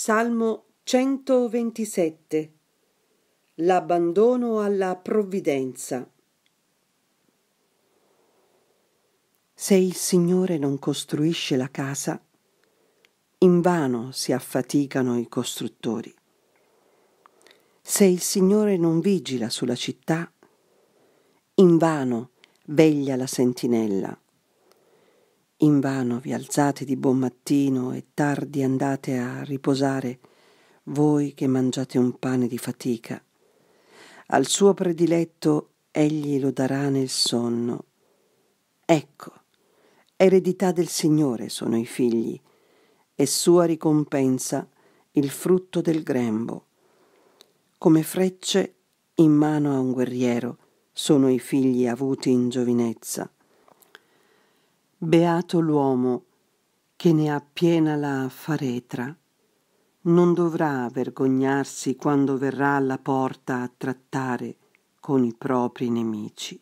Salmo 127 L'abbandono alla provvidenza. Se il Signore non costruisce la casa, invano si affaticano i costruttori. Se il Signore non vigila sulla città, invano veglia la sentinella. Invano vi alzate di buon mattino e tardi andate a riposare, voi che mangiate un pane di fatica. Al suo prediletto egli lo darà nel sonno. Ecco, eredità del Signore sono i figli, e sua ricompensa il frutto del grembo. Come frecce in mano a un guerriero sono i figli avuti in giovinezza. Beato l'uomo che ne ha piena la faretra. Non dovrà vergognarsi quando verrà alla porta a trattare con i propri nemici.